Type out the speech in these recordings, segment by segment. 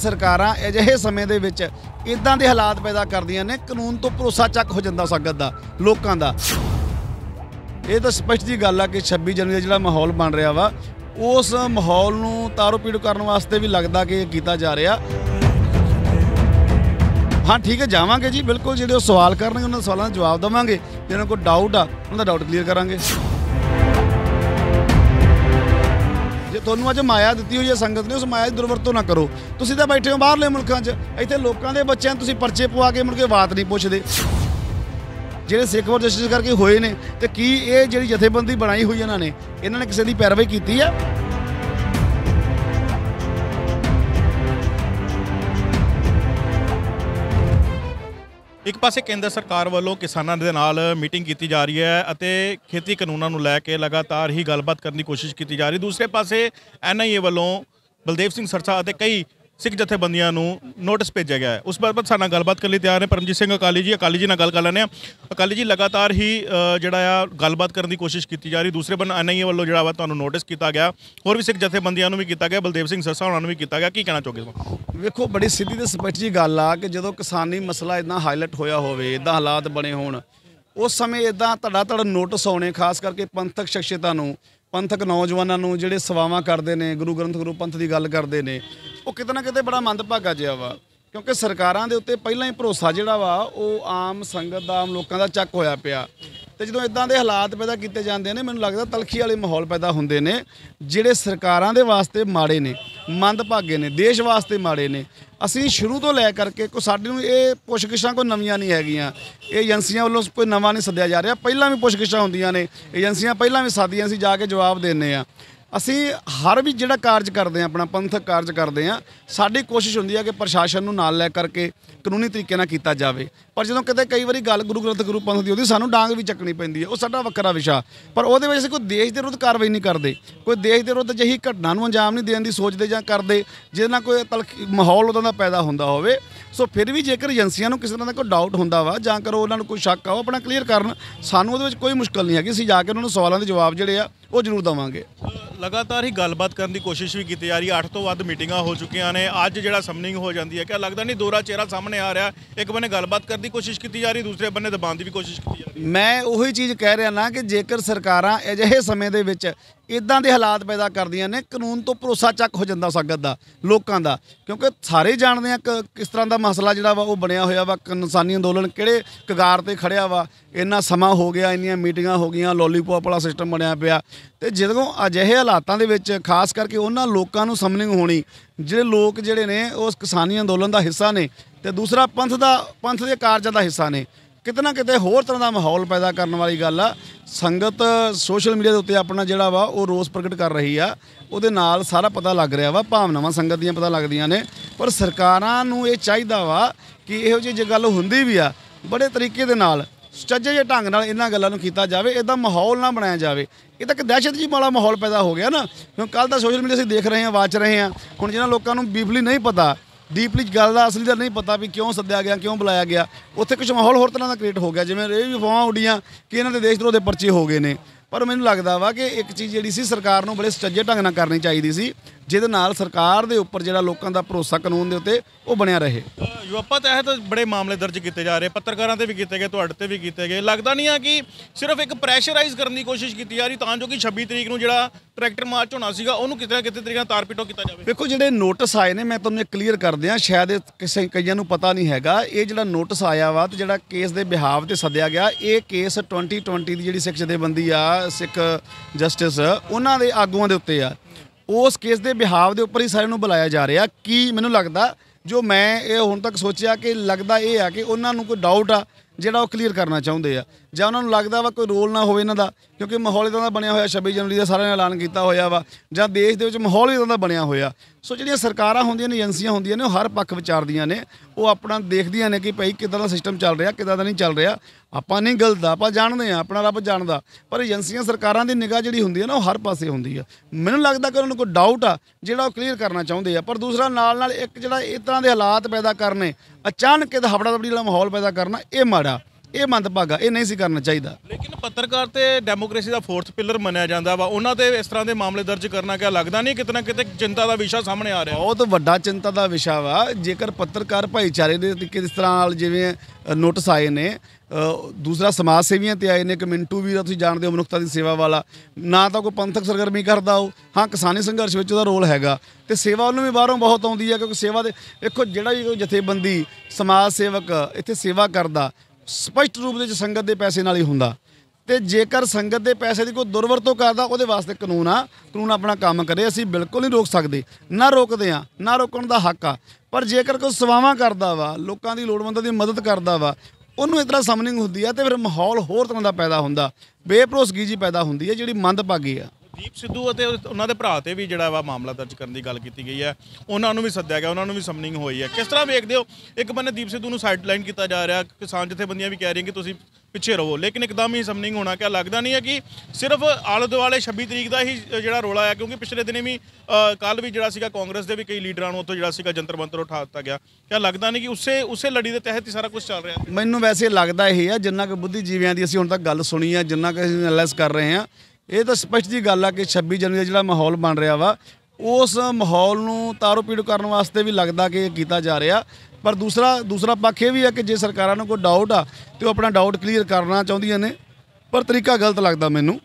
ਸਰਕਾਰਾਂ ਅਜਿਹੇ ਸਮੇਂ ਦੇ ਵਿੱਚ ਇਦਾਂ ਦੇ ਹਾਲਾਤ ਪੈਦਾ ਕਰਦੀਆਂ ਨੇ ਕਾਨੂੰਨ ਤੋਂ ਭਰੋਸਾ ਚੱਕ ਹੋ ਜਾਂਦਾ ਸੰਗਤ ਦਾ ਲੋਕਾਂ ਦਾ ਇਹ ਤਾਂ ਸਪਸ਼ਟ ਜੀ ਗੱਲ ਆ ਕਿ 26 ਜਨਵਰੀ ਦਾ ਜਿਹੜਾ ਮਾਹੌਲ ਬਣ ਰਿਹਾ ਵਾ ਉਸ ਮਾਹੌਲ ਨੂੰ ਤਾਰੋਪੀੜ ਕਰਨ ਵਾਸਤੇ ਵੀ ਲੱਗਦਾ ਕਿ ਇਹ ਕੀਤਾ ਜਾ ਰਿਹਾ ਹਾਂ ਠੀਕ ਹੈ ਜਾਵਾਂਗੇ ਜੀ ਬਿਲਕੁਲ ਜਿਹੜੇ ਉਹ ਸਵਾਲ ਕਰਨਗੇ ਉਹਨਾਂ ਦੇ ਸਵਾਲਾਂ ਦਾ ਜਵਾਬ ਦੇਵਾਂਗੇ ਜਿਹਨਾਂ ਕੋਲ ਡਾਊਟ ਆ ਉਹਨਾਂ ਦਾ ਡਾਊਟ ਕਲੀਅਰ ਕਰਾਂਗੇ ਤੁਹਾਨੂੰ ਅੱਜ ਮਾਇਆ ਦਿੱਤੀ ਹੋਈ ਹੈ ਸੰਗਤ ਨੇ ਉਸ ਮਾਇਆ ਦੀ ਦੁਰਵਰਤੋਂ ਨਾ ਕਰੋ ਤੁਸੀਂ ਤਾਂ ਬੈਠੇ ਹੋ ਬਾਹਰਲੇ ਮੁਲਕਾਂ 'ਚ ਇੱਥੇ ਲੋਕਾਂ ਦੇ ਬੱਚਿਆਂ ਤੁਸੀਂ ਪਰਚੇ ਪਵਾ ਕੇ ਮੁੜ ਕੇ ਬਾਤ ਨਹੀਂ ਪੁੱਛਦੇ ਜਿਹੜੇ ਸਿੱਖ ਵਾਰ ਕਰਕੇ ਹੋਏ ਨੇ ਤੇ ਕੀ ਇਹ ਜਿਹੜੀ ਜਥੇਬੰਦੀ ਬਣਾਈ ਹੋਈ ਇਹਨਾਂ ਨੇ ਇਹਨਾਂ ਨੇ ਕਿਸੇ ਦੀ ਪੈਰਵਾਈ ਕੀਤੀ ਆ ਇੱਕ ਪਾਸੇ ਕੇਂਦਰ ਸਰਕਾਰ ਵੱਲੋਂ ਕਿਸਾਨਾਂ ਦੇ ਨਾਲ ਮੀਟਿੰਗ ਕੀਤੀ ਜਾ ਰਹੀ ਹੈ ਅਤੇ ਖੇਤੀ ਕਾਨੂੰਨਾਂ ਨੂੰ ਲੈ ਕੇ ਲਗਾਤਾਰ ਹੀ ਗੱਲਬਾਤ ਕਰਨ ਦੀ ਕੋਸ਼ਿਸ਼ ਕੀਤੀ ਜਾ ਰਹੀ ਦੂਸਰੇ ਪਾਸੇ ਐਨਆਈਏ ਵੱਲੋਂ ਬਲਦੇਵ ਸਿੰਘ ਸਰਸਾ ਅਤੇ ਕਈ ਸਿੱਖ ਜਥੇਬੰਦੀਆਂ ਨੂੰ ਨੋਟਿਸ ਭੇਜਿਆ ਗਿਆ ਹੈ ਉਸ ਬਾਰੇ ਸਾਡਾ ਗੱਲਬਾਤ ਕਰਨ ਲਈ ਤਿਆਰ ਨੇ ਪਰਮਜੀਤ ਸਿੰਘ ਅਕਾਲੀ ਜੀ ਅਕਾਲੀ ਜੀ ਨਾਲ ਗੱਲ ਕਰ ਲੈਣੇ ਆ ਅਕਾਲੀ ਜੀ ਲਗਾਤਾਰ ਹੀ ਜਿਹੜਾ ਆ ਗੱਲਬਾਤ ਕਰਨ ਦੀ ਕੋਸ਼ਿਸ਼ ਕੀਤੀ ਜਾ ਰਹੀ ਦੂਸਰੇ ਬੰਨ ਐਨਆਈਏ ਵੱਲੋਂ ਜਿਹੜਾ ਵਾ ਤੁਹਾਨੂੰ ਨੋਟਿਸ ਕੀਤਾ ਗਿਆ ਹੋਰ ਵੀ ਸਿੱਖ ਜਥੇਬੰਦੀਆਂ ਨੂੰ ਵੀ ਕੀਤਾ ਗਿਆ ਬਲਦੇਵ ਸਿੰਘ ਸਰਸਾ ਉਹਨਾਂ ਨੂੰ ਵੀ ਕੀਤਾ ਗਿਆ ਕੀ ਕਹਿਣਾ ਚਾਹੋਗੇ ਤੁਸੀਂ ਵੇਖੋ ਬੜੀ ਸਿੱਧੀ ਤੇ ਸਪਸ਼ਟ ਜੀ ਗੱਲ ਆ ਕਿ ਜਦੋਂ ਕਿਸਾਨੀ ਮਸਲਾ ਇਦਾਂ ਹਾਈਲਾਈਟ ਹੋਇਆ ਹੋਵੇ ਇਦਾਂ ਹਾਲਾਤ ਬਣੇ ਹੋਣ ਉਸ ਸਮੇਂ ਇਦਾਂ ਧੜਾ ਧੜ ਨੋਟਿਸ ਆਉਣੇ ਖਾਸ ਕਰਕੇ ਪੰਥਕ ਸ਼ਖਸੀਅਤਾਂ ਨੂੰ ਪੰਥਕ ਨੌਜਵਾਨਾਂ ਨੂੰ ਜਿਹੜੇ ਸੇਵਾਵਾਂ ਕਰਦੇ ਨੇ ਗੁਰੂ ਗ੍ਰੰਥ ਗੁਰੂ ਪੰਥ ਦੀ ਗੱਲ ਕਰਦੇ ਨੇ ਉਹ ਕਿਤੇ ਨਾ ਕਿਤੇ ਬੜਾ ਮੰਦਭਾਗਾ ਜਿਹਾ ਵਾ ਕਿਉਂਕਿ ਸਰਕਾਰਾਂ ਦੇ ਉੱਤੇ ਪਹਿਲਾਂ ਹੀ ਭਰੋਸਾ ਜਿਹੜਾ ਵਾ ਉਹ ਆਮ ਸੰਗਤ ਦਾ ਆਮ ਲੋਕਾਂ ਦਾ ਚੱਕ ਹੋਇਆ ਪਿਆ ਤੇ ਜਦੋਂ ਇਦਾਂ ਦੇ ਹਾਲਾਤ ਪੈਦਾ ਕੀਤੇ ਜਾਂਦੇ ਨੇ ਮੈਨੂੰ ਲੱਗਦਾ ਤਲਖੀ ਵਾਲੇ ਮਾਹੌਲ ਪੈਦਾ ਹੁੰਦੇ ਨੇ ਜਿਹੜੇ ਸਰਕਾਰਾਂ ਦੇ ਵਾਸਤੇ ਮਾੜੇ ਨੇ ਮੰਦ ਭਾਗੇ ਨੇ ਦੇਸ਼ ਵਾਸਤੇ ਮਾੜੇ ਨੇ ਅਸੀਂ ਸ਼ੁਰੂ ਤੋਂ ਲੈ ਕਰਕੇ ਕੋ ਸਾਡੇ ਨੂੰ ਇਹ ਪੁਸ਼ਕਿਸ਼ਾਂ ਕੋ ਨਵੀਆਂ ਨਹੀਂ ਹੈਗੀਆਂ ਇਹ ਏਜੰਸੀਆਂ ਵੱਲੋਂ ਕੋਈ ਨਵਾਂ ਨਹੀਂ ਸੱਦਿਆ ਜਾ ਰਿਹਾ ਪਹਿਲਾਂ ਵੀ ਪੁਸ਼ਕਿਸ਼ਾਂ ਹੁੰਦੀਆਂ ਨੇ ਏਜੰਸੀਆਂ ਪਹਿਲਾਂ ਵੀ ਸਾਦੀਆਂ ਸੀ ਜਾ ਕੇ ਜਵਾਬ ਦੇਣੇ ਆ ਅਸੀਂ ਹਰ ਵੀ ਜਿਹੜਾ ਕਾਰਜ ਕਰਦੇ ਆ ਆਪਣਾ ਪੰਥਕ ਕਾਰਜ ਕਰਦੇ ਆ ਸਾਡੀ ਕੋਸ਼ਿਸ਼ ਹੁੰਦੀ ਆ ਕਿ ਪ੍ਰਸ਼ਾਸਨ ਨੂੰ ਨਾਲ ਲੈ ਕਰਕੇ ਕਾਨੂੰਨੀ ਤਰੀਕੇ ਨਾਲ ਕੀਤਾ ਜਾਵੇ ਪਰ ਜਦੋਂ ਕਿਤੇ ਕਈ ਵਾਰੀ ਗੱਲ ਗੁਰੂ ਗ੍ਰੰਥ ਗੁਰੂ ਪੰਥ ਦੀ ਉਹਦੀ ਸਾਨੂੰ ਡਾਂਗ ਵੀ ਚੱਕਣੀ ਪੈਂਦੀ ਹੈ ਉਹ ਸਾਡਾ ਵੱਖਰਾ ਵਿਸ਼ਾ ਪਰ ਉਹਦੇ ਵਿੱਚ ਅਸੀਂ ਕੋਈ ਦੇਸ਼ ਦੇ ਵਿਰੁੱਧ ਕਾਰਵਾਈ ਨਹੀਂ ਕਰਦੇ ਕੋਈ ਦੇਸ਼ ਦੇ ਵਿਰੁੱਧ ਜਹੀ ਘਟਨਾ ਨੂੰ ਅੰਜਾਮ ਨਹੀਂ ਦੇਣ ਦੀ ਸੋਚਦੇ ਜਾਂ ਕਰਦੇ ਜਿਹਦੇ ਨਾਲ ਕੋਈ ਮਾਹੌਲ ਉਹਦਾ ਦਾ ਪੈਦਾ ਹੁੰਦਾ ਹੋਵੇ ਸੋ ਫਿਰ ਵੀ ਜੇਕਰ ਏਜੰਸੀਆਂ ਨੂੰ ਕਿਸੇ ਤਰ੍ਹਾਂ ਦਾ ਕੋਈ ਡਾਊਟ ਹੁੰਦਾ ਵਾ ਜਾਂ ਕਰੋ ਉਹਨਾਂ ਨੂੰ ਕੋਈ ਸ਼ੱਕ ਆ ਉਹ ਆਪਣਾ ਕਲੀਅਰ ਕਰਨ ਸਾਨੂੰ ਉਹਦੇ ਵਿੱਚ ਕੋਈ ਮੁਸ਼ਕਲ ਨਹੀਂ ਹੈਗੀ ਅਸੀਂ ਜਾ ਕੇ ਉਹਨਾਂ ਨੂੰ ਸਵਾਲਾਂ ਦੇ ਜਵਾਬ ਜਿਹੜੇ ਆ ਉਹ ਜ਼ਰੂਰ ਦਵਾਂਗੇ ਲਗਾਤਾਰ ਹੀ ਗੱਲਬਾਤ ਕਰਨ ਦੀ ਕੋਸ਼ਿਸ਼ ਵੀ ਕੀਤੀ ਜਾ ਰਹੀ 8 ਤੋਂ ਵੱਧ ਮੀਟਿੰਗਾਂ ਹੋ ਚੁੱਕੀਆਂ ਨੇ ਅੱਜ ਜਿਹੜਾ ਸਮਨਿੰਗ ਹੋ ਜਾਂਦੀ ਹੈ ਕਿ ਲੱਗਦਾ ਨਹੀਂ ਦੋਰਾ ਚਿਹਰਾ ਸਾਹਮਣੇ ਆ ਰਿਹਾ ਇੱਕ ਬੰਨੇ ਗੱਲਬਾਤ ਕਰਨ ਦੀ ਦੀ ਕੋਸ਼ਿਸ਼ ਕੀਤੀ ਜਾ ਰਹੀ ਦੂਸਰੇ ਬੰਨੇ ਦਬਾਉਣ ਦੀ ਵੀ ਕੋਸ਼ਿਸ਼ ਕੀਤੀ ਜਾ ਰਹੀ ਮੈਂ ਉਹੀ ਚੀਜ਼ ਕਹਿ ਰਿਹਾ ਨਾ ਕਿ ਜੇਕਰ ਸਰਕਾਰਾਂ ਅਜਿਹੇ ਸਮੇਂ ਦੇ ਵਿੱਚ ਇਦਾਂ ਦੇ ਹਾਲਾਤ ਪੈਦਾ ਕਰਦੀਆਂ ਨੇ ਕਾਨੂੰਨ ਤੋਂ ਭਰੋਸਾ ਚੱਕ ਹੋ ਜਾਂਦਾ ਸਕਤ ਦਾ ਲੋਕਾਂ ਦਾ ਕਿਉਂਕਿ ਸਾਰੇ ਜਾਣਦੇ ਆ ਕਿਸ ਤਰ੍ਹਾਂ ਦਾ ਮਸਲਾ ਜਿਹੜਾ ਵਾ ਉਹ ਬਣਿਆ ਹੋਇਆ ਵਾ ਕਿਸਾਨੀ ਅੰਦੋਲਨ ਕਿਹੜੇ ਕਗਾਰ ਤੇ ਖੜਿਆ ਵਾ ਇੰਨਾ ਸਮਾਂ ਹੋ ਗਿਆ ਇੰਨੀਆਂ ਮੀਟਿੰਗਾਂ ਹੋ ਗਈਆਂ ਲੋਲੀਪੌਪ ਵਾਲਾ ਸਿਸਟਮ ਬਣਿਆ ਪਿਆ ਤੇ ਜਦੋਂ ਅਜਿਹੇ ਹਾਲਾਤਾਂ ਦੇ ਵਿੱਚ ਖਾਸ ਕਰਕੇ ਉਹਨਾਂ ਲੋਕਾਂ ਨੂੰ ਸਮਝਣੀ ਹੋਣੀ ਜਿਹੜੇ ਲੋਕ ਜਿਹੜੇ ਨੇ ਉਸ ਕਿਸਾਨੀ ਅੰਦੋਲਨ ਦਾ ਹਿੱਸਾ ਨੇ ਤੇ ਦੂਸਰਾ ਪੰਥ ਦਾ ਪੰਥ ਦੇ ਕਾਰਜਾਂ ਦਾ ਹਿੱਸਾ ਨੇ ਕਿਤਨਾ ਕਿਤੇ ਹੋਰ ਤਰ੍ਹਾਂ ਦਾ ਮਾਹੌਲ ਪੈਦਾ ਕਰਨ ਵਾਲੀ ਗੱਲ ਆ ਸੰਗਤ ਸੋਸ਼ਲ ਮੀਡੀਆ ਦੇ ਉੱਤੇ ਆਪਣਾ ਜਿਹੜਾ ਵਾ ਉਹ ਰੋਸ ਪ੍ਰਗਟ ਕਰ ਰਹੀ ਆ ਉਹਦੇ ਨਾਲ ਸਾਰਾ ਪਤਾ ਲੱਗ ਰਿਹਾ ਵਾ ਭਾਵਨਾਵਾਂ ਸੰਗਤ ਦੀਆਂ ਪਤਾ ਲੱਗਦੀਆਂ ਨੇ ਪਰ ਸਰਕਾਰਾਂ ਨੂੰ ਇਹ ਚਾਹੀਦਾ ਵਾ ਕਿ ਇਹੋ ਜਿਹੀ ਜੇ ਗੱਲ ਹੁੰਦੀ ਵੀ ਆ ਬੜੇ ਤਰੀਕੇ ਦੇ ਨਾਲ ਸੱਚੇ ਜੇ ਢੰਗ ਨਾਲ ਇਹਨਾਂ ਗੱਲਾਂ ਨੂੰ ਕੀਤਾ ਜਾਵੇ ਇਹਦਾ ਮਾਹੌਲ ਨਾ ਬਣਾਇਆ ਜਾਵੇ ਇਹ ਤਾਂ ਇੱਕ ਦਹਿਸ਼ਤ ਜੀ ਵਾਲਾ ਮਾਹੌਲ ਪੈਦਾ ਹੋ ਗਿਆ ਨਾ ਕਿਉਂ ਕੱਲ ਤਾਂ ਸੋਸ਼ਲ ਮੀਡੀਆ ਅਸੀਂ ਦੇਖ ਰਹੇ ਹਾਂ ਵਾਚ ਰਹੇ ਹਾਂ ਹੁਣ ਜਿਹਨਾਂ ਲੋਕਾਂ ਨੂੰ ਬੀਫਲੀ ਨਹੀਂ ਪਤਾ ਡੀਪਲੀ ਗੱਲ ਦਾ ਅਸਲੀ ਦਾ ਨਹੀਂ ਪਤਾ ਵੀ ਕਿਉਂ ਸੱਦਿਆ ਗਿਆ ਕਿਉਂ ਬੁਲਾਇਆ ਗਿਆ ਉੱਥੇ ਕੁਝ ਮਾਹੌਲ ਹੋਰ ਤਰ੍ਹਾਂ ਦਾ ਕ੍ਰੀਏਟ ਹੋ ਗਿਆ ਜਿਵੇਂ ਇਹ ਵੀ ਅਫਵਾਹਾਂ ਉੱਡੀਆਂ ਕਿ ਇਹਨਾਂ ਦੇ ਦੇਸ਼ ਦੇ ਪਰਚੇ ਹੋ ਗਏ ਨੇ ਪਰ ਮੈਨੂੰ ਲੱਗਦਾ ਵਾ ਕਿ ਇੱਕ ਚੀਜ਼ ਜਿਹੜੀ ਸੀ ਸਰਕਾਰ ਨੂੰ ਬੜੇ ਸੱਚੇ ਢੰਗ ਨਾਲ ਕਰਨੀ ਚਾਹੀਦੀ ਸੀ ਜਿਹਦੇ ਨਾਲ ਸਰਕਾਰ ਦੇ ਉੱਪਰ ਜਿਹੜਾ ਲੋਕਾਂ ਦਾ ਭਰੋਸਾ ਕਾਨੂੰਨ ਦੇ ਉੱਤੇ ਉਹ ਬਣਿਆ ਰਹੇ ਇਹ ਤਹਿਤ ਬੜੇ ਮਾਮਲੇ ਦਰਜ ਕੀਤੇ ਜਾ ਰਹੇ ਪੱਤਰਕਾਰਾਂ ਤੇ ਵੀ ਕੀਤੇ ਗਏ ਤੁਹਾਡੇ ਤੇ ਵੀ ਕੀਤੇ ਗਏ ਲੱਗਦਾ ਨਹੀਂ ਆ ਕਿ ਸਿਰਫ ਇੱਕ ਪ੍ਰੈਸ਼ਰਾਈਜ਼ ਕਰਨ ਦੀ ਕੋਸ਼ਿਸ਼ ਕੀਤੀ ਜਾ ਰਹੀ ਤਾਂ ਜੋ ਕਿ 26 ਤਰੀਕ ਨੂੰ ਜਿਹੜਾ ਟਰੈਕਟਰ ਮਾਰਚ ਹੋਣਾ ਸੀਗਾ ਉਹਨੂੰ ਕਿਤੇ ਨਾ ਕਿਤੇ ਤਰੀਕਾਂ ਤਾਰਪੀਟੋ ਕੀਤਾ ਜਾਵੇ ਵੇਖੋ ਜਿਹੜੇ ਨੋਟਿਸ ਆਏ ਨੇ ਮੈਂ ਤੁਹਾਨੂੰ ਇਹ ਕਲੀਅਰ ਕਰ ਦਿਆਂ ਸ਼ਾਇਦ ਕਿਸੇ ਕਈਆਂ ਨੂੰ ਪਤਾ ਨਹੀਂ ਹੈਗਾ ਇਹ ਜਿਹੜਾ ਨੋਟਿਸ ਆਇਆ ਵਾ ਤੇ ਜਿਹੜਾ ਕੇਸ ਦੇ ਬਿਹਾਵ ਤੇ ਸੱਦਿਆ ਗਿਆ ਇਹ ਕੇਸ 2020 ਦੀ ਜਿਹੜੀ ਸਿੱਖ ਜਥੇਬੰਦੀ ਆ ਸਿੱਖ ਜਸਟਿਸ ਉਹਨਾਂ ਦੇ ਆਗੂਆਂ ਦੇ ਉੱਤੇ ਆ ਉਸ ਕੇਸ ਦੇ ਬਿਹਾਵ ਦੇ ਉੱਪਰ ਹੀ ਸਾਰਿਆਂ ਨੂੰ ਬੁਲਾਇਆ ਜਾ ਰਿਹਾ ਕੀ ਮੈਨੂੰ ਲੱਗਦਾ ਜੋ ਮੈਂ ਇਹ ਹੁਣ ਤੱਕ ਸੋਚਿਆ ਕਿ ਲੱਗਦਾ ਇਹ ਆ ਕਿ ਉਹਨਾਂ ਨੂੰ ਕੋਈ ਡਾਊਟ ਆ ਜਿਹੜਾ ਉਹ ਕਲੀਅਰ ਕਰਨਾ ਚਾਹੁੰਦੇ ਆ ਜਾਂ ਉਹਨਾਂ ਨੂੰ ਲੱਗਦਾ ਵਾ ਕੋਈ ਰੋਲ ਨਾ ਹੋਵੇ ਇਹਨਾਂ ਦਾ ਕਿਉਂਕਿ ਮਾਹੌਲ ਇਦਾਂ ਦਾ ਬਣਿਆ ਹੋਇਆ 26 ਜਨਵਰੀ ਦਾ ਸਾਰਿਆਂ ਨੇ ਐਲਾਨ ਕੀਤਾ ਹੋਇਆ ਵਾ ਜਾਂ ਦੇਸ਼ ਦੇ ਵਿੱਚ ਮਾਹੌਲ ਇਦਾਂ ਦਾ ਬਣਿਆ ਹੋਇਆ ਸੋ ਜਿਹੜੀਆਂ ਸਰਕਾਰਾਂ ਹੁੰਦੀਆਂ ਨੇ ਏਜੰਸੀਆਂ ਹੁੰਦੀਆਂ ਨੇ ਉਹ ਹਰ ਪੱਖ ਵਿਚਾਰਦੀਆਂ ਨੇ ਉਹ ਆਪਣਾ ਦੇਖਦੀਆਂ ਨੇ ਕਿ ਭਾਈ ਕਿਦਾਂ ਦਾ ਸਿਸਟਮ ਚੱਲ ਰਿਹਾ ਕਿਦਾਂ ਦਾ ਨਹੀਂ ਚੱਲ ਰਿਹਾ ਆਪਾਂ ਨਹੀਂ ਗਲਤ ਆਪਾਂ ਜਾਣਦੇ ਆ ਆਪਣਾ ਰੱਬ ਜਾਣਦਾ ਪਰ ਏਜੰਸੀਆਂ ਸਰਕਾਰਾਂ ਦੀ ਨਿਗਾਹ ਜਿਹੜੀ ਹੁੰਦੀ ਹੈ ਨਾ ਉਹ ਹਰ ਪਾਸੇ ਹੁੰਦੀ ਆ ਮੈਨੂੰ ਲੱਗਦਾ ਕਿ ਉਹਨਾਂ ਨੂੰ ਕੋਈ ਡਾਊਟ ਆ ਜਿਹੜਾ ਉਹ ਕਲੀਅਰ ਕਰਨਾ ਚਾਹੁੰਦੇ ਆ ਪਰ ਦੂਸਰਾ ਨਾਲ ਨਾਲ ਇੱਕ ਜਿਹੜਾ ਇਸ ਤਰ੍ਹਾਂ ਦੇ ਹਾਲਾਤ ਪੈਦਾ ਕਰਨੇ ਅਚਾਨਕ ਇਹਦਾ ਹਵੜਾ ਦਬੜੀ ਵਾਲਾ ਮਾਹੌਲ ਪੈਦਾ ਕਰਨਾ ਇਹ ਮਾੜਾ ਇਹ ਮੰਦਭਾਗਾ ਇਹ ਨਹੀਂ ਸੀ ਕਰਨਾ ਚਾਹੀਦਾ ਲੇਕਿਨ ਪੱਤਰਕਾਰ ਤੇ ਡੈਮੋਕ੍ਰੇਸੀ ਦਾ ਫੋਰਥ ਪਿਲਰ ਮੰਨਿਆ ਜਾਂਦਾ ਵਾ ਉਹਨਾਂ ਤੇ ਇਸ ਤਰ੍ਹਾਂ ਦੇ ਮਾਮਲੇ ਦਰਜ ਕਰਨਾ ਕਿਆ ਲੱਗਦਾ ਨਹੀਂ ਕਿਤਨਾ ਕਿਤੇ ਚਿੰਤਾ ਦਾ ਵਿਸ਼ਾ ਸਾਹਮਣੇ ਆ ਰਿਹਾ ਬਹੁਤ ਵੱਡਾ ਚਿੰਤਾ ਦਾ ਵਿਸ਼ਾ ਵਾ ਜੇਕਰ ਪੱਤਰਕਾਰ ਭਾਈਚਾਰੇ ਦੇ ਕਿਸ ਤਰ੍ਹਾਂ ਨਾਲ ਜਿਵੇਂ ਨੋਟਿਸ ਆਏ ਨੇ ਦੂਸਰਾ ਸਮਾਜ ਸੇਵੀਆਂ ਤੇ ਆਏ ਨੇ ਕਿ ਮਿੰਟੂ ਵੀਰ ਤੁਸੀਂ ਜਾਣਦੇ ਹੋ ਮਨੁੱਖਤਾ ਦੀ ਸੇਵਾ ਵਾਲਾ ਨਾ ਤਾਂ ਕੋਈ ਪੰਥਕ ਸਰਗਰਮੀ ਕਰਦਾ ਉਹ ਹਾਂ ਕਿਸਾਨੀ ਸੰਘਰਸ਼ ਵਿੱਚ ਉਹਦਾ ਰੋਲ ਹੈਗਾ ਤੇ ਸੇਵਾ ਉਹਨੂੰ ਵੀ ਬਾਹਰੋਂ ਬਹੁਤ ਆਉਂਦੀ ਹੈ ਕਿਉਂਕਿ ਸੇਵਾ ਦੇ ਦੇਖੋ ਜਿਹੜਾ ਵੀ ਕੋਈ ਜਥੇਬੰਦੀ ਸਮਾਜ ਸੇਵਕ ਇੱਥੇ ਸੇਵਾ ਕਰਦਾ ਸਪਸ਼ਟ ਰੂਪ ਦੇ ਵਿੱਚ ਸੰਗਤ ਦੇ ਪੈਸੇ ਨਾਲ ਹੀ ਹੁੰਦਾ ਤੇ ਜੇਕਰ ਸੰਗਤ ਦੇ ਪੈਸੇ ਦੀ ਕੋਈ ਦੁਰਵਰਤੋਂ ਕਰਦਾ ਉਹਦੇ ਵਾਸਤੇ ਕਾਨੂੰਨ ਆ ਕਾਨੂੰਨ ਆਪਣਾ ਕੰਮ ਕਰੇ ਅਸੀਂ ਬਿਲਕੁਲ ਨਹੀਂ ਰੋਕ ਸਕਦੇ ਨਾ ਰੋਕਦੇ ਆ ਨਾ ਰੋਕਣ ਦਾ ਹੱਕ ਆ ਪਰ ਜੇਕਰ ਕੋਈ ਸਵਾਵਾਂ ਕਰਦਾ ਵਾ ਲੋਕਾਂ ਦੀ ਲੋੜਵੰਦਾਂ ਦੀ ਮਦਦ ਕਰਦਾ ਵਾ ਉਹਨੂੰ ਇਤਨਾ ਸਮਨਿੰਗ ਹੁੰਦੀ ਆ ਤੇ ਫਿਰ ਮਾਹੌਲ ਹੋਰ ਤਰ੍ਹਾਂ ਦਾ ਪੈਦਾ ਹੁੰਦਾ ਬੇਪਰੋਸਗੀ ਜੀ ਪੈਦਾ ਹੁੰਦੀ ਹੈ ਜਿਹੜੀ ਮੰਦਭਾਗੀ ਆ ਦੀਪ ਸਿੱਧੂ ਅਤੇ ਉਹਨਾਂ ਦੇ ਭਰਾ ਤੇ ਵੀ ਜਿਹੜਾ ਵਾ ਮਾਮਲਾ ਦਰਜ ਕਰਨ ਦੀ ਗੱਲ ਕੀਤੀ ਗਈ ਹੈ ਉਹਨਾਂ ਨੂੰ ਵੀ ਸੱਦਿਆ ਗਿਆ ਉਹਨਾਂ ਨੂੰ ਵੀ ਸਮਨਿੰਗ ਹੋਈ ਹੈ ਕਿਸ ਤਰ੍ਹਾਂ ਵੇਖਦੇ ਹੋ ਇੱਕ ਬੰਨੇ ਦੀਪ ਸਿੱਧੂ ਨੂੰ ਸਾਈਡਲਾਈਨ ਕੀਤਾ ਜਾ ਰਿਹਾ ਕਿਸਾਨ ਜਥੇਬੰਦੀਆਂ ਵੀ ਕਹਿ ਰਹੀਆਂ ਕਿ ਤੁਸੀਂ ਪਿੱਛੇ ਰਹੋ ਲੇਕਿਨ ਇੱਕਦਮ ਹੀ ਸਮਨਿੰਗ ਹੋਣਾ ਕਿ ਲੱਗਦਾ ਨਹੀਂ ਹੈ ਕਿ ਸਿਰਫ ਆਲੇ ਦੁਆਲੇ 26 ਤਰੀਕ ਦਾ ਹੀ ਜਿਹੜਾ ਰੋਲਾ ਆਇਆ ਕਿਉਂਕਿ ਪਿਛਲੇ ਦਿਨੇ ਵੀ ਕੱਲ ਵੀ ਜਿਹੜਾ ਸੀਗਾ ਕਾਂਗਰਸ ਦੇ ਵੀ ਕਈ ਲੀਡਰਾਂ ਨੂੰ ਉੱਥੋਂ ਜਿਹੜਾ ਸੀਗਾ ਜੰਤਰ ਮੰਤਰ ਉਠਾ ਦਿੱਤਾ ਗਿਆ ਕਿਆ ਲੱਗਦਾ ਨਹੀਂ ਕਿ ਉਸੇ ਉਸੇ ਲੜੀ ਦੇ ਤਹਿਤ ਹੀ ਸਾਰਾ ਕੁਝ ਚੱਲ ਰਿਹਾ ਮੈਨੂੰ ਵੈਸੇ ਲੱਗਦਾ ਇਹ ਆ ਜਿੰਨਾ ਕਿ ਬੁੱਧੀਜੀਵੀਆਂ ਦੀ ਅਸੀਂ ਹੁਣ ਤੱਕ ਗੱਲ ਸੁਣੀ ਆ ਜਿੰਨਾ ਕਿ ਅਸੀਂ ਐਨਾਲਿਸ ਕਰ ਰਹੇ ਆ ਇਹ ਤਾਂ ਸਪਸ਼ਟ ਜੀ ਗੱਲ ਆ ਕਿ 26 ਜਨਵਰੀ ਦਾ ਜਿਹੜਾ ਮਾਹੌਲ ਬਣ ਰਿਹਾ ਵਾ ਉਸ ਮਾਹੌਲ ਨੂੰ ਤਾਰੋ ਪੀੜ ਕਰਨ ਵਾਸਤੇ ਵੀ ਲੱਗਦਾ ਕਿ ਇਹ ਕੀਤਾ ਜਾ ਰਿਹਾ ਪਰ ਦੂਸਰਾ ਦੂਸਰਾ ਪੱਖ ਇਹ ਵੀ ਹੈ ਕਿ ਜੇ ਸਰਕਾਰਾਂ ਨੂੰ ਕੋਈ ਡਾਊਟ ਆ ਤੇ ਉਹ ਆਪਣਾ ਡਾਊਟ ਕਲੀਅਰ ਕਰਨਾ ਚਾਹੁੰਦੀਆਂ ਨੇ ਪਰ ਤਰੀਕਾ ਗਲਤ ਲੱਗਦਾ ਮੈਨੂੰ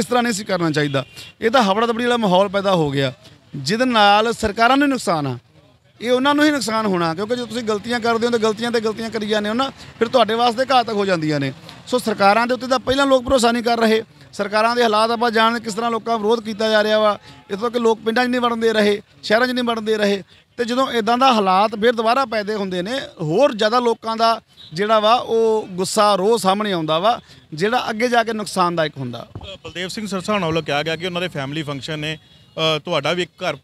ਇਸ ਤਰ੍ਹਾਂ ਨਹੀਂ ਸੀ ਕਰਨਾ ਚਾਹੀਦਾ ਇਹ ਤਾਂ ਹਵੜਾ ਦਬੜੀ ਵਾਲਾ ਮਾਹੌਲ ਪੈਦਾ ਹੋ ਗਿਆ ਜਿਹਦੇ ਨਾਲ ਸਰਕਾਰਾਂ ਨੂੰ ਨੁਕਸਾਨ ਆ ਇਹ ਉਹਨਾਂ ਨੂੰ ਹੀ ਨੁਕਸਾਨ ਹੋਣਾ ਕਿਉਂਕਿ ਜੇ ਤੁਸੀਂ ਗਲਤੀਆਂ ਕਰਦੇ ਹੋ ਤਾਂ ਗਲਤੀਆਂ ਤੇ ਗਲਤੀਆਂ ਕਰੀ ਜਾਂਦੇ ਹੋ ਨਾ ਫਿਰ ਤੁਹਾਡੇ ਵਾਸਤੇ ਘਾਤਕ ਹੋ ਜਾਂਦੀਆਂ ਨੇ ਸੋ ਸਰਕਾਰਾਂ ਦੇ ਉੱਤੇ ਤਾਂ ਪਹਿਲਾਂ ਲੋਕ ਭਰੋਸਾ ਨਹੀਂ ਕਰ ਰਹੇ ਸਰਕਾਰਾਂ ਦੇ ਹਾਲਾਤ ਆਪਾਂ ਜਾਣ ਕਿਸ ਤਰ੍ਹਾਂ ਲੋਕਾਂ ਵਿਰੋਧ ਕੀਤਾ ਜਾ ਰਿਹਾ ਵਾ ਇਤੋਂ ਕਿ ਲੋਕ ਪਿੰਡਾਂ 'ਚ ਨਹੀਂ ਵੜਨ ਦੇ ਰਹੇ ਸ਼ਹਿਰਾਂ 'ਚ ਨਹੀਂ ਵੜਨ ਦੇ ਰਹੇ ਤੇ ਜਦੋਂ ਇਦਾਂ ਦਾ ਹਾਲਾਤ ਫਿਰ ਦੁਬਾਰਾ ਪੈਦੇ ਹੁੰਦੇ ਨੇ ਹੋਰ ਜ਼ਿਆਦਾ ਲੋਕਾਂ ਦਾ ਜਿਹੜਾ ਵਾ ਉਹ ਗੁੱਸਾ ਰੋਹ ਸਾਹਮਣੇ ਆਉਂਦਾ ਵਾ ਜਿਹੜਾ ਅੱਗੇ ਜਾ ਕੇ ਨੁਕਸਾਨਦਾਇਕ ਹੁੰਦਾ ਬਲਦੇਵ ਸਿੰਘ ਸਰਸਾਣਾ ਵੱਲੋਂ ਕਿਹਾ ਗਿਆ ਕਿ ਉਹਨਾਂ ਦੇ ਫੈਮਿਲੀ ਫੰਕਸ਼ਨ ਨੇ ਤੁਹਾਡਾ ਵੀ ਇੱਕ ਘਰ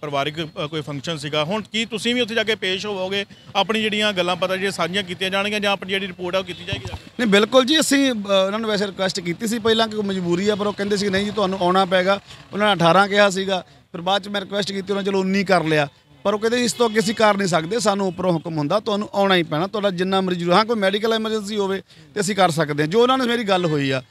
ਪਰਿਵਾਰਿਕ ਕੋਈ ਫੰਕਸ਼ਨ ਸੀਗਾ ਹੁਣ ਕੀ ਤੁਸੀਂ ਵੀ ਉੱਥੇ ਜਾ ਕੇ ਪੇਸ਼ ਹੋਵੋਗੇ ਆਪਣੀ ਜਿਹੜੀਆਂ ਗੱਲਾਂ ਪਤਾ ਜਿਹੜੀਆਂ ਸਾਂਝੀਆਂ ਕੀਤੀਆਂ ਜਾਣਗੀਆਂ ਜਾਂ ਆਪਣੀ ਜਿਹੜੀ ਰਿਪੋਰਟ ਆ ਉਹ ਕੀਤੀ ਜਾਏਗੀ ਨਹੀਂ ਬਿਲਕੁਲ ਜੀ ਅਸੀਂ ਉਹਨਾਂ ਨੂੰ ਵੈਸੇ ਰਿਕੁਐਸਟ ਕੀਤੀ ਸੀ ਪਹਿਲਾਂ ਕਿ ਮਜਬੂਰੀ ਆ ਪਰ ਉਹ ਕਹਿੰਦੇ ਸੀ ਨਹੀਂ ਜੀ ਤੁਹਾਨੂੰ ਆਉਣਾ ਪੈਗਾ ਉਹਨਾਂ ਨੇ 18 ਕਿਹਾ ਸੀਗਾ ਫਿਰ ਬਾਅਦ ਚ ਮੈਂ ਰਿਕੁਐਸਟ ਕੀਤੀ ਉਹਨਾਂ ਚਲੋ 19 ਕਰ ਲਿਆ ਪਰ ਉਹ ਕਹਿੰਦੇ ਇਸ ਤੋਂ ਅੱਗੇ ਅਸੀਂ ਕਰ ਨਹੀਂ ਸਕਦੇ ਸਾਨੂੰ ਉੱਪਰੋਂ ਹੁਕਮ ਹੁੰਦਾ ਤੁਹਾਨੂੰ ਆਉਣਾ ਹੀ ਪੈਣਾ ਤੁਹਾਡਾ ਜਿੰਨਾ ਮਰਜ਼ੀ ਹਾਂ ਕੋਈ ਮੈਡੀਕਲ ਐਮਰਜੈਂਸੀ ਹੋਵੇ ਤੇ ਅਸੀਂ ਕਰ ਸਕਦੇ ਹਾਂ ਜੋ ਉਹਨਾਂ ਨਾਲ ਮੇਰੀ ਗੱਲ ਹੋਈ ਆ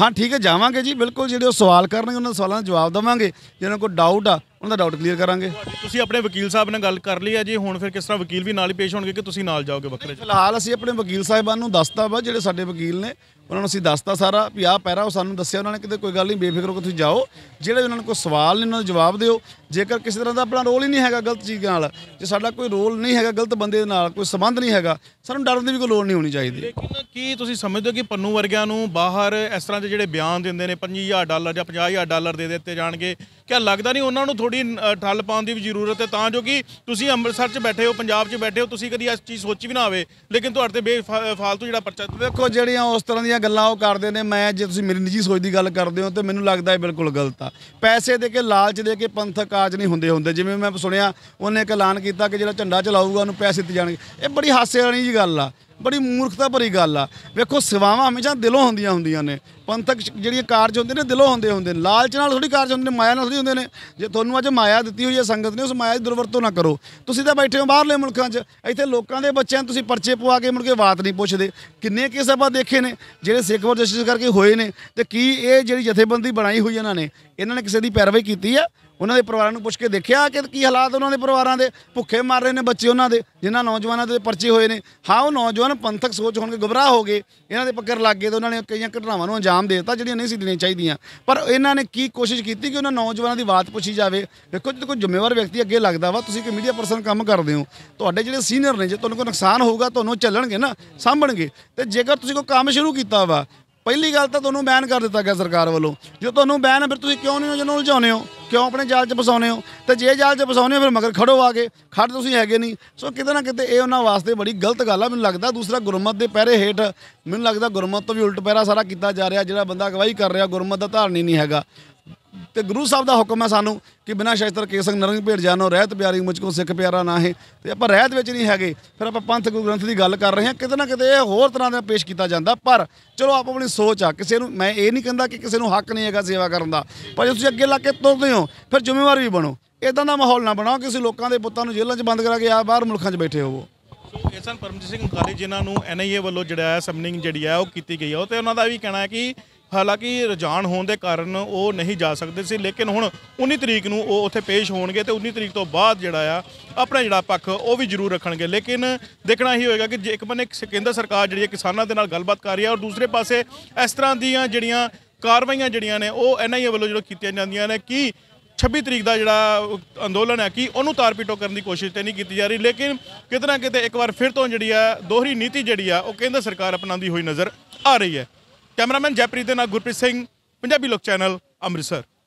ਹਾਂ ਠੀਕ ਹੈ ਜਾਵਾਂਗੇ ਜੀ ਬਿਲਕੁਲ ਜਿਹੜੇ ਉਹ ਸਵਾਲ ਕਰਨਗੇ ਉਹਨਾਂ ਦੇ ਸਵਾਲਾਂ ਦਾ ਜਵਾਬ ਦਵਾਂਗੇ ਜਿਹਨਾਂ ਕੋਈ ਡਾਊਟ ਆ ਉਹਨਾਂ ਦਾ ਡਾਊਟ ਕਲੀਅਰ ਕਰਾਂਗੇ ਤੁਸੀਂ ਆਪਣੇ ਵਕੀਲ ਸਾਹਿਬ ਨਾਲ ਗੱਲ ਕਰ ਲਈ ਆ ਜੀ ਹੁਣ ਫਿਰ ਕਿਸ ਤਰ੍ਹਾਂ ਵਕੀਲ ਵੀ ਨਾਲ ਹੀ ਪੇਸ਼ ਹੋਣਗੇ ਕਿ ਤੁਸੀਂ ਨਾਲ ਜਾਓਗੇ ਵੱਖਰੇ ਫਿਲਹਾਲ ਅਸੀਂ ਆਪਣੇ ਵਕੀਲ ਸਾਹਿਬਾਂ ਨੂੰ ਦੱਸਤਾ ਵਾ ਜਿਹੜੇ ਸਾਡੇ ਵਕੀਲ ਨੇ ਉਹਨਾਂ ਨੂੰ ਅਸੀਂ ਦੱਸਤਾ ਸਾਰਾ ਵੀ ਆਹ ਪੈਰਾ ਉਹ ਸਾਨੂੰ ਦੱਸਿਆ ਉਹਨਾਂ ਨੇ ਕਿਤੇ ਕੋਈ ਗੱਲ ਨਹੀਂ ਬੇਫਿਕਰ ਹੋ ਕੇ ਤੁਸੀਂ ਜਾਓ ਜਿਹੜੇ ਉਹਨਾਂ ਨੂੰ ਕੋਈ ਸਵਾਲ ਨੇ ਉਹਨਾਂ ਦਾ ਜਵਾਬ ਦਿਓ ਜੇਕਰ ਕਿਸੇ ਤਰ੍ਹਾਂ ਦਾ ਆਪਣਾ ਰੋਲ ਹੀ ਨਹੀਂ ਹੈਗਾ ਗਲਤ ਚੀਜ਼ ਨਾਲ ਜੇ ਸਾਡਾ ਕੋਈ ਰੋਲ ਨਹੀਂ ਹੈਗਾ ਗਲਤ ਬੰਦੇ ਨਾਲ ਕੋਈ ਸਬੰਧ ਨਹੀਂ ਹੈਗਾ ਸਾਨੂੰ ਡਰਨ ਦੀ ਵੀ ਕੋਈ ਲੋੜ ਨਹੀਂ ਹੋਣੀ ਚਾਹੀਦੀ ਲੇਕਿਨ ਕੀ ਤੁਸੀਂ ਸਮਝਦੇ ਹੋ ਕਿ ਪੰਨੂ ਵਰਗਿਆਂ ਨੂੰ ਬਾਹਰ ਇਸ ਤਰ੍ਹਾਂ ਦੇ ਜਿਹੜੇ ਬਿਆਨ ਦਿੰਦੇ ਨੇ 25000 ਡਾਲਰ ਜਾਂ 50000 ਡਾਲਰ ਦੇ ਦਿੱਤੇ ਜਾਣਗੇ ਕਿਆ ਲੱਗਦਾ ਨਹੀਂ ਉਹਨਾਂ ਨੂੰ ਥੋੜੀ ਠੱਲ ਪਾਉਣ ਦੀ ਵੀ ਜ਼ਰੂਰਤ ਹੈ ਤਾਂ ਜੋ ਕਿ ਤੁਸੀਂ ਅੰਮ੍ਰਿਤਸਰ 'ਚ ਬੈਠੇ ਹੋ ਪੰਜਾਬ 'ਚ ਬੈਠੇ ਹੋ ਤੁਸੀਂ ਕਦੀ ਇਸ ਚੀਜ਼ ਸੋਚੀ ਵੀ ਨਾ ਆਵੇ ਲੇਕਿਨ ਤੁਹਾਡੇ ਤੇ ਬੇਫਾਲਤੂ ਜਿਹੜਾ ਪਰਚਾ ਦੇਖੋ ਜਿਹੜੀਆਂ ਉਸ ਤਰ੍ਹਾਂ ਦੀਆਂ ਜਿਹੜੀਆਂ ਗੱਲਾਂ ਉਹ ਕਰਦੇ ਨੇ ਮੈਂ ਜੇ ਤੁਸੀਂ ਮੇਰੀ ਨਿੱਜੀ ਸੋਚ ਦੀ ਗੱਲ ਕਰਦੇ ਹੋ ਤੇ ਮੈਨੂੰ ਲੱਗਦਾ ਇਹ ਬਿਲਕੁਲ ਗਲਤ ਆ ਪੈਸੇ ਦੇ ਕੇ ਲਾਲਚ ਦੇ ਕੇ ਪੰਥਕ ਕਾਜ ਨਹੀਂ ਹੁੰਦੇ ਹੁੰਦੇ ਜਿਵੇਂ ਮੈਂ ਸੁਣਿਆ ਉਹਨੇ ਇੱਕ ਐਲਾਨ ਕੀਤਾ ਕਿ ਜਿਹੜਾ ਝੰਡਾ ਚਲਾਊਗਾ ਉਹਨੂੰ ਪੈਸੇ ਦਿੱਤੇ ਜਾਣਗੇ ਇਹ ਬੜੀ ਹਾਸੇ ਵਾਲੀ ਜੀ ਗੱਲ ਆ ਬੜੀ ਮੂਰਖਤਾ ਭਰੀ ਗੱਲ ਆ ਵੇਖੋ ਸੇਵਾਵਾਂ ਹਮੇਸ਼ਾ ਦਿਲੋਂ ਹੁੰਦੀਆਂ ਹੁੰਦੀਆਂ ਨੇ ਪੰਥਕ ਜਿਹੜੀਆਂ ਕਾਰਜ ਹੁੰਦੇ ਨੇ ਦਿਲੋਂ ਹੁੰਦੇ ਹੁੰਦੇ ਨੇ ਲਾਲਚ ਨਾਲ ਥੋੜੀ ਕਾਰਜ ਹੁੰਦੇ ਨੇ ਮਾਇਆ ਨਾਲ ਥੋੜੀ ਹੁੰਦੇ ਨੇ ਜੇ ਤੁਹਾਨੂੰ ਅੱਜ ਮਾਇਆ ਦਿੱਤੀ ਹੋਈ ਹੈ ਸੰਗਤ ਨੇ ਉਸ ਮਾਇਆ ਦੀ ਦੁਰਵਰਤੋਂ ਨਾ ਕਰੋ ਤੁਸੀਂ ਤਾਂ ਬੈਠੇ ਹੋ ਬਾਹਰਲੇ ਮੁਲਕਾਂ 'ਚ ਇੱਥੇ ਲੋਕਾਂ ਦੇ ਬੱਚਿਆਂ ਤੁਸੀਂ ਪਰਚੇ ਪਵਾ ਕੇ ਮੁੜ ਕੇ ਬਾਤ ਨਹੀਂ ਪੁੱਛਦੇ ਕਿੰਨੇ ਕੇਸ ਆਪਾਂ ਦੇਖੇ ਨੇ ਜਿਹੜੇ ਸਿੱਖ ਵਰ ਜਸਟਿਸ ਕਰਕੇ ਹੋਏ ਨੇ ਤੇ ਕੀ ਇਹ ਜਿਹੜੀ ਜਥੇਬੰਦੀ ਬਣਾਈ ਹੋਈ ਇਹਨਾਂ ਨੇ ਇਹਨਾਂ ਨੇ ਕਿਸੇ ਦੀ ਪੈਰਵਾਈ ਕੀਤੀ ਆ ਉਹਨਾਂ ਦੇ ਪਰਿਵਾਰਾਂ ਨੂੰ ਪੁੱਛ ਕੇ ਦੇਖਿਆ ਕਿ ਕੀ ਹਾਲਾਤ ਉਹਨਾਂ ਦੇ ਪਰਿਵਾਰਾਂ ਦੇ ਭੁੱਖੇ ਮਰ ਰਹੇ ਨੇ ਬੱਚੇ ਉਹਨਾਂ ਦੇ ਜਿਨ੍ਹਾਂ ਨੌਜਵਾਨਾਂ ਦੇ ਪਰਚੇ ਹੋਏ ਨੇ ਹਾਂ ਉਹ ਨੌਜਵਾਨ ਪੰਥਕ ਸੋਚ ਹੋਣ ਕੇ ਗਬਰਾਹ ਹੋ ਗਏ ਇਹਨਾਂ ਦੇ ਪੱਕਰ ਲੱਗ ਗਏ ਤੇ ਉਹਨਾਂ ਨੇ ਕਈਆਂ ਘਟਨਾਵਾਂ ਨੂੰ ਅੰਜਾਮ ਦੇ ਦਿੱਤਾ ਜਿਹੜੀਆਂ ਨਹੀਂ ਸੀ ਦੇਣੀਆਂ ਚਾਹੀਦੀਆਂ ਪਰ ਇਹਨਾਂ ਨੇ ਕੀ ਕੋਸ਼ਿਸ਼ ਕੀਤੀ ਕਿ ਉਹਨਾਂ ਨੌਜਵਾਨਾਂ ਦੀ ਬਾਤ ਪੁੱਛੀ ਜਾਵੇ ਵੇਖੋ ਜੇ ਕੋਈ ਜ਼ਿੰਮੇਵਾਰ ਵਿਅਕਤੀ ਅੱਗੇ ਲੱਗਦਾ ਵਾ ਤੁਸੀਂ ਕਿ ਮੀਡੀਆ ਪਰਸਨ ਕੰਮ ਕਰਦੇ ਹੋ ਤੁਹਾਡੇ ਜਿਹੜੇ ਸੀਨੀਅਰ ਨੇ ਜੇ ਤੁਹਾਨੂੰ ਕੋਈ ਨੁਕਸਾਨ ਹੋਊਗਾ ਤੁਹਾਨੂੰ ਚੱਲਣਗੇ ਨਾ ਸਾਂਭਣਗੇ ਤੇ ਜੇਕਰ ਤੁਸੀਂ ਕੋਈ ਕੰਮ ਸ਼ੁਰੂ ਕੀਤਾ ਵਾ ਪਹਿਲੀ ਗੱਲ ਤਾਂ ਤੁਹਾਨੂੰ ਬੈਨ ਕਰ ਦਿੱਤਾ ਗਿਆ ਸਰਕਾਰ ਵੱਲੋਂ ਜੇ ਤੁਹਾਨੂੰ ਬੈਨ ਫਿਰ ਤੁਸੀਂ ਕਿਉਂ ਨਹੀਂ ਉਹਨਾਂ ਨੂੰ ਉਲਝਾਉਂਦੇ ਹੋ ਕਿਉਂ ਆਪਣੇ ਜਾਲ 'ਚ ਫਸਾਉਨੇ ਹੋ ਤੇ ਜੇ ਜਾਲ 'ਚ ਫਸਾਉਨੇ ਹੋ ਫਿਰ ਮਗਰ ਖੜੋ ਆ ਕੇ ਖੜ ਤੁਸੀਂ ਹੈਗੇ ਨਹੀਂ ਸੋ ਕਿਤੇ ਨਾ ਕਿਤੇ ਇਹ ਉਹਨਾਂ ਵਾਸਤੇ ਬੜੀ ਗਲਤ ਗੱਲ ਆ ਮੈਨੂੰ ਲੱਗਦਾ ਦੂਸਰਾ ਗੁਰਮਤ ਦੇ ਪਹਿਰੇ ਹੇਠ ਮੈਨੂੰ ਲੱਗਦਾ ਗੁਰਮਤ ਤੋਂ ਵੀ ਉਲਟ ਪਹਿਰਾ ਸਾਰਾ ਕੀਤਾ ਜਾ ਰਿਹਾ ਜਿਹੜਾ ਬੰਦਾ ਅਗਵਾਈ ਕਰ ਰਿਹਾ ਗੁਰਮਤ ਦਾ ਧਾਰਨੀ ਨਹੀਂ ਹੈਗਾ ਤੇ ਗੁਰੂ ਸਾਹਿਬ ਦਾ ਹੁਕਮ ਹੈ ਸਾਨੂੰ ਕਿ ਬਿਨਾਂ ਸ਼ਸਤਰ ਸੰਗ ਨਰੰਗ ਭੇਟ ਜਾਨੋ ਰਹਿਤ ਪਿਆਰੀ ਮੁਝ ਕੋ ਸਿੱਖ ਪਿਆਰਾ ਨਾ ਹੈ ਤੇ ਆਪਾਂ ਰਹਿਤ ਵਿੱਚ ਨਹੀਂ ਹੈਗੇ ਫਿਰ ਆਪਾਂ ਪੰਥ ਗੁਰੂ ਗ੍ਰੰਥ ਦੀ ਗੱਲ ਕਰ ਰਹੇ ਹਾਂ ਕਿਤੇ ਨਾ ਕਿਤੇ ਇਹ ਹੋਰ ਤਰ੍ਹਾਂ ਦਾ ਪੇਸ਼ ਕੀਤਾ ਜਾਂਦਾ ਪਰ ਚਲੋ ਆਪ ਆਪਣੀ ਸੋਚ ਆ ਕਿਸੇ ਨੂੰ ਮੈਂ ਇਹ ਨਹੀਂ ਕਹਿੰਦਾ ਕਿ ਕਿਸੇ ਨੂੰ ਹੱਕ ਨਹੀਂ ਹੈਗਾ ਸੇਵਾ ਕਰਨ ਦਾ ਪਰ ਜੇ ਤੁਸੀਂ ਅੱਗੇ ਲਾ ਕੇ ਤੁਰਦੇ ਹੋ ਫਿਰ ਜ਼ਿੰਮੇਵਾਰ ਵੀ ਬਣੋ ਇਦਾਂ ਦਾ ਮਾਹੌਲ ਨਾ ਬਣਾਓ ਕਿਸੇ ਲੋਕਾਂ ਦੇ ਪੁੱਤਾਂ ਨੂੰ ਜੇਲ੍ਹਾਂ 'ਚ ਬੰਦ ਕਰਾ ਕੇ ਆ ਬਾਹਰ ਮੁਲਕਾਂ 'ਚ ਬੈਠੇ ਹੋਵੋ ਸੋ ਪਰਮਜੀਤ ਸਿੰਘ ਕਾਲੀ ਜਿਨ੍ਹਾਂ ਨੂੰ ਐਨਆਈਏ ਵੱਲੋਂ ਜਿਹੜਾ ਸਮਨਿੰਗ ਜਿਹੜੀ ਆ ਉਹ ਕੀਤੀ ਗਈ ਆ ਉਹ ਤੇ ਉਹਨਾਂ ਦਾ ਵੀ ਕਹਿਣਾ ਹੈ ਕਿ ਹਾਲਾਂਕਿ ਰਜਾਨ ਹੋਣ ਦੇ ਕਾਰਨ ਉਹ ਨਹੀਂ ਜਾ ਸਕਦੇ ਸੀ ਲੇਕਿਨ ਹੁਣ 19 ਤਰੀਕ ਨੂੰ ਉਹ ਉੱਥੇ ਪੇਸ਼ ਹੋਣਗੇ ਤੇ 19 ਤਰੀਕ ਤੋਂ ਬਾਅਦ ਜਿਹੜਾ ਆ ਆਪਣਾ ਜਿਹੜਾ ਪੱਖ ਉਹ ਵੀ ਜ਼ਰੂਰ ਰੱਖਣਗੇ ਲੇਕਿਨ ਦੇਖਣਾ ਹੀ ਹੋਏਗਾ ਕਿ ਜੇ ਇੱਕ ਬੰਨੇ ਕੇਂਦਰ ਸਰਕਾਰ ਜਿਹੜੀ ਕਿਸਾਨਾਂ ਦੇ ਨਾਲ ਗੱਲਬਾਤ ਕਰ ਰਹੀ ਹੈ ਔਰ ਦੂਸਰੇ ਪਾਸੇ ਇਸ ਤਰ੍ਹਾਂ ਦੀਆਂ ਜਿਹੜੀਆਂ ਕਾਰਵਾਈਆਂ ਜਿਹੜੀਆਂ ਨੇ ਉਹ ਐਨਆਈਏ ਵੱਲੋਂ ਜਿਹੜਾ ਕੀਤੀਆਂ ਜਾਂਦੀਆਂ ਨੇ ਕਿ 26 ਤਰੀਕ ਦਾ ਜਿਹੜਾ ਅੰਦੋਲਨ ਹੈ ਕਿ ਉਹਨੂੰ ਤਾਰਪੀਟੋ ਕਰਨ ਦੀ ਕੋਸ਼ਿਸ਼ ਤੇ ਨਹੀਂ ਕੀਤੀ ਜਾ ਰਹੀ ਲੇਕਿਨ ਕਿਤਨਾ ਕਿਤੇ ਇੱਕ ਵਾਰ ਫਿਰ ਤੋਂ ਜਿਹੜੀ ਆ ਦੋਹਰੀ ਨੀਤੀ ਜਿਹੜੀ ਆ ਉਹ ਕੇਂਦਰ ਸਰਕਾਰ ਅਪਣਾਉਂਦੀ ਹੋਈ ਨਜ਼ਰ ਆ ਰਹੀ ਹੈ ਕੈਮਰਾਮੈਨ ਜੈਪ੍ਰੀਤ ਦੇ ਨਾਲ ਗੁਰਪ੍ਰੀਤ ਸਿੰਘ ਪੰਜਾਬੀ ਲੋਕ ਚੈਨਲ ਅੰਮ੍ਰਿਤਸਰ